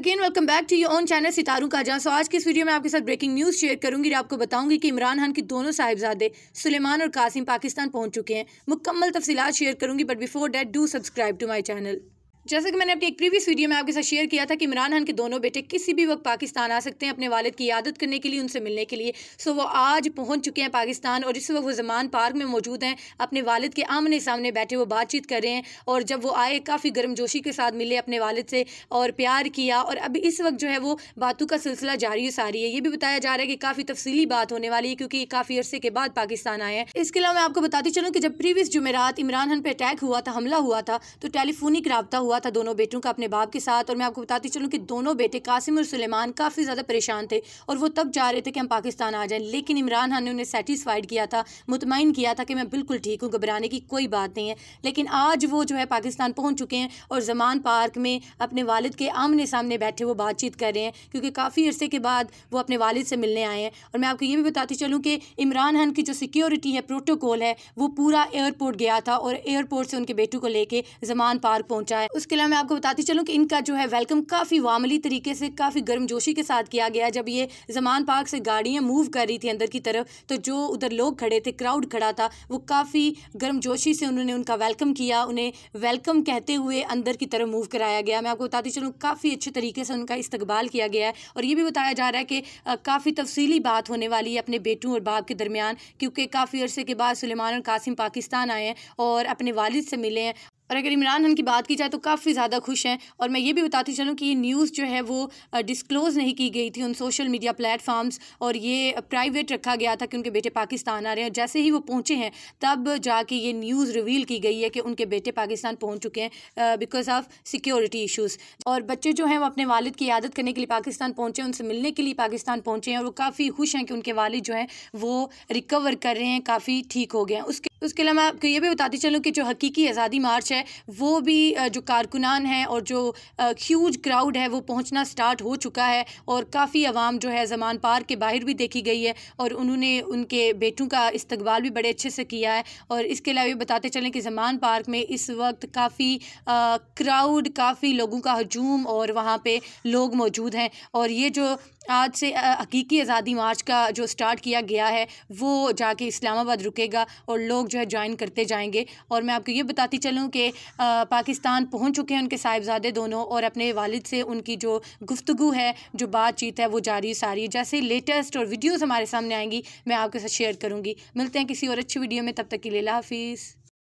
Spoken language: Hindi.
again welcome back to your own channel सितारों का जहाँ सो आज की इस वीडियो में आपके साथ ब्रेकिंग न्यूज़ शेयर करूंगी और आपको बताऊंगी कि इमरान खान के दोनों साहिबजादे सुलेमान और कासिम पाकिस्तान पहुंच चुके हैं मुकम्मल तफसीत शेयर करूंगी but before that do subscribe to my channel जैसा कि मैंने अपनी एक प्रीवियस वीडियो में आपके साथ शेयर किया था कि इमरान खान के दोनों बेटे किसी भी वक्त पाकिस्तान आ सकते हैं अपने वालद की यादत करने के लिए उनसे मिलने के लिए सो वो आज पहुंच चुके हैं पाकिस्तान और इस वक्त वो जमान पार्क में मौजूद हैं अपने वालिद के आमने सामने बैठे वो बातचीत कर रहे हैं और जब वो आए काफ़ी गर्मजोशी के साथ मिले अपने वालद से और प्यार किया और अभी इस वक्त जो है वो बातों का सिलसिला जारी सारी है ये भी बताया जा रहा है कि काफ़ी तफसीली बात होने वाली है क्योंकि काफ़ी अरसे के बाद पाकिस्तान आए हैं इसके अलावा मैं आपको बताती चलूँ कि जब प्रीवियस जुमेरात इमरान खान पर अटैक हुआ था हमला हुआ था तो टेलीफोनिक रबता हुआ था दोनों बेटों का अपने बाप के साथ और मैं आपको बताती चलूँ कि दोनों बेटे कासिम और सुलेमान काफ़ी ज़्यादा परेशान थे और वो तब जा रहे थे कि हम पाकिस्तान आ जाएं लेकिन इमरान खान ने उन्हें सेटिस्फाइड किया था मुतमिन किया था कि मैं बिल्कुल ठीक हूँ घबराने की कोई बात नहीं है लेकिन आज वो जो है पाकिस्तान पहुँच चुके हैं और जमान पार्क में अपने वालद के आमने सामने बैठे वो बातचीत कर रहे हैं क्योंकि काफ़ी अर्से के बाद वो अपने वालद से मिलने आए हैं और मैं आपको ये भी बताती चलूँ कि इमरान खान की जो सिक्योरिटी है प्रोटोकॉल है वो पूरा एयरपोर्ट गया था और एयरपोर्ट से उनके बेटू को लेके जमान पार्क पहुंचा है उसके अलावा मैं आपको बताती चलूँ कि इनका जो है वेलकम काफ़ी वामली तरीके से काफ़ी गर्मजोशी के साथ किया गया जब ये जमान पार्क से गाड़ियाँ मूव कर रही थी अंदर की तरफ तो जो उधर लोग खड़े थे क्राउड खड़ा था वो काफ़ी गर्मजोशी से उन्होंने उनका वेलकम किया उन्हें वेलकम कहते हुए अंदर की तरफ मूव कराया गया मैं आपको बताती चलूँ काफ़ी अच्छे तरीके से उनका इस्तबाल किया गया है और ये भी बताया जा रहा है कि काफ़ी तफसीली बात होने वाली है अपने बेटों और बाप के दरमियान क्योंकि काफ़ी अर्से के बाद सलेमान और कासिम पाकिस्तान आए हैं और अपने वालिद से मिले हैं और अगर इमरान खान की बात की जाए तो काफ़ी ज़्यादा खुश हैं और मैं ये भी बताती चलूँ कि ये न्यूज़ जो है वो डिस्क्लोज़ नहीं की गई थी उन सोशल मीडिया प्लेटफॉर्म्स और ये प्राइवेट रखा गया था कि उनके बेटे पाकिस्तान आ रहे हैं जैसे ही वो पहुँचे हैं तब जाके ये न्यूज़ रिवील की गई है कि उनके बेटे पाकिस्तान पहुँच चुके हैं बिकॉज ऑफ सिक्योरिटी इशूज़ और बच्चे जो हैं वो अपने वालद की यादत करने के लिए पाकिस्तान पहुँचे उनसे मिलने के लिए पाकिस्तान पहुँचे हैं और वो काफ़ी खुश हैं कि उनके वालिद जो हैं वो रिकवर कर रहे हैं काफ़ी ठीक हो गए हैं उसके उसके अलावा मैं आपको ये भी बताती चलूँ कि जो हकीकी आज़ादी मार्च है है वो भी जो कारकुनान हैं और जो ह्यूज क्राउड है वो पहुंचना स्टार्ट हो चुका है और काफ़ी आवाम जो है जमान पार्क के बाहर भी देखी गई है और उन्होंने उनके बेटों का इस्तबाल भी बड़े अच्छे से किया है और इसके अलावा ये बताते चलें कि जमान पार्क में इस वक्त काफ़ी क्राउड काफ़ी लोगों का हजूम और वहाँ पर लोग मौजूद हैं और ये जो आज से हकीकी आज़ादी मार्च का जो स्टार्ट किया गया है वो जाके इस्लामाबाद रुकेगा और लोग जो है ज्वाइन करते जाएंगे और मैं आपको ये बताती चलूँ कि पाकिस्तान पहुँच चुके हैं उनके साहिबजादे दोनों और अपने वालिद से उनकी जो गुफ्तु है जो बातचीत है वो जारी सारी जैसे लेटेस्ट और वीडियोज़ हमारे सामने आएंगी मैं आपके साथ शेयर करूँगी मिलते हैं किसी और अच्छी वीडियो में तब तक के लिए हाफिज़